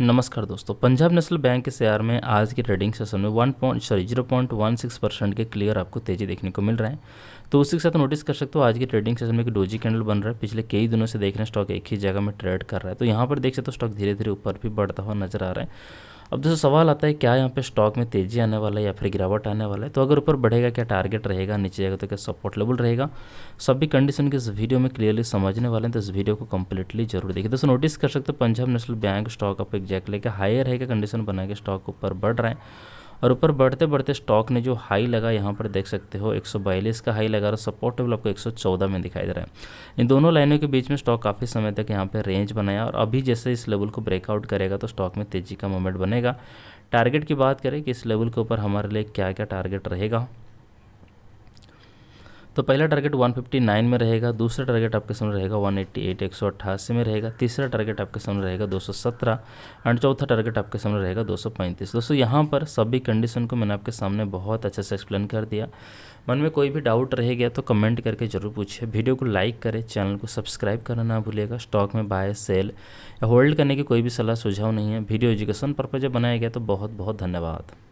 नमस्कार दोस्तों Punjab national bank के शेयर में आज के ट्रेडिंग सेशन में one point sorry zero point one six percent के क्लियर आपको तेजी देखने को मिल रहा है तो उसी के साथ नोटिस कर सकते हो आज के ट्रेडिंग सेशन में एक डोजी कैंडल बन रहा है पिछले कई दिनों से देख रहे हैं स्टॉक एक ही जगह में ट्रेड कर रहा है तो यहाँ पर देख सकते हो स्टॉक धीरे धीरे ऊपर भी बढ़ता हुआ नजर आ रहा है अब जैसे सवाल आता है क्या यहाँ पे स्टॉक में तेजी आने वाला है या फिर गिरावट आने वाला है तो अगर ऊपर बढ़ेगा क्या टारगेट रहेगा नीचे जाएगा तो क्या सपोर्ट लेवल रहेगा सभी कंडीशन के इस वीडियो में क्लियरली समझने वाले हैं तो इस वीडियो को कंप्लीटली जरूर देखिए दोस्तों नोटिस कर सकते हो पंजाब नेशनल बैंक स्टॉक आप एग्जैक्ट लेकर हाई रहेगा कंडीशन बना के स्टॉक ऊपर बढ़ रहा है और ऊपर बढ़ते बढ़ते स्टॉक ने जो हाई लगा यहाँ पर देख सकते हो एक का हाई लगा और सपोर्ट टेबल आपको एक में दिखाई दे रहा है इन दोनों लाइनों के बीच में स्टॉक काफ़ी समय तक यहाँ पर रेंज बनाया और अभी जैसे इस लेवल को ब्रेकआउट करेगा तो स्टॉक में तेज़ी का मोमेंट बनेगा टारगेट की बात करें कि इस लेवल के ऊपर हमारे लिए क्या क्या टारगेट रहेगा तो पहला टारगेट 159 में रहेगा दूसरा टारगेट आपके सामने रहेगा 188 एट्टी में रहेगा तीसरा टारगेट आपके सामने रहेगा 217 एंड चौथा टारगेट आपके सामने रहेगा 235 दोस्तों यहाँ पर सभी कंडीशन को मैंने आपके सामने बहुत अच्छे से एक्सप्लेन कर दिया मन में कोई भी डाउट रह गया तो कमेंट करके जरूर पूछे वीडियो को लाइक करें चैनल को सब्सक्राइब करना ना भूलिएगा स्टॉक में बाय सेल या होल्ड करने की कोई भी सलाह सुझाव नहीं है वीडियो एजुकेशन पर्पज जब बनाया गया तो बहुत बहुत धन्यवाद